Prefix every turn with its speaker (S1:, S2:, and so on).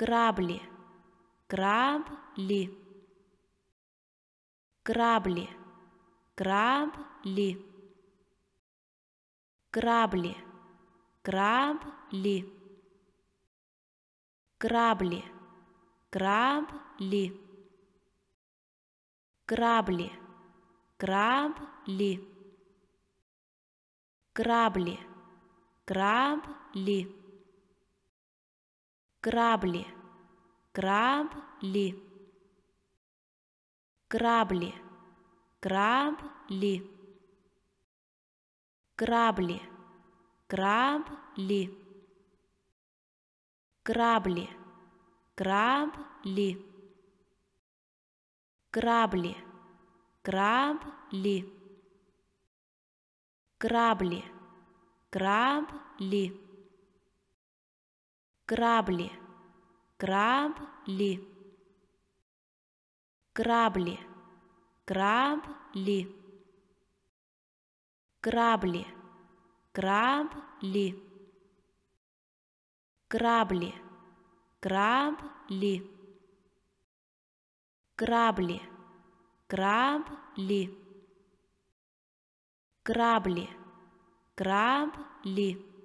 S1: Крабли, крабли, крабли, крабли, крабли, крабли, крабли, крабли, крабли, крабли. Грабли. Грабли. Крабли. Крабли. Крабли. Крабли. Крабли. Крабли. Крабли. Крабли. Крабли. Крабли. Крабли. Крабли. Крабли, крабли, крабли, крабли, крабли, крабли, крабли, крабли, крабли, крабли. Грабли. Грабли.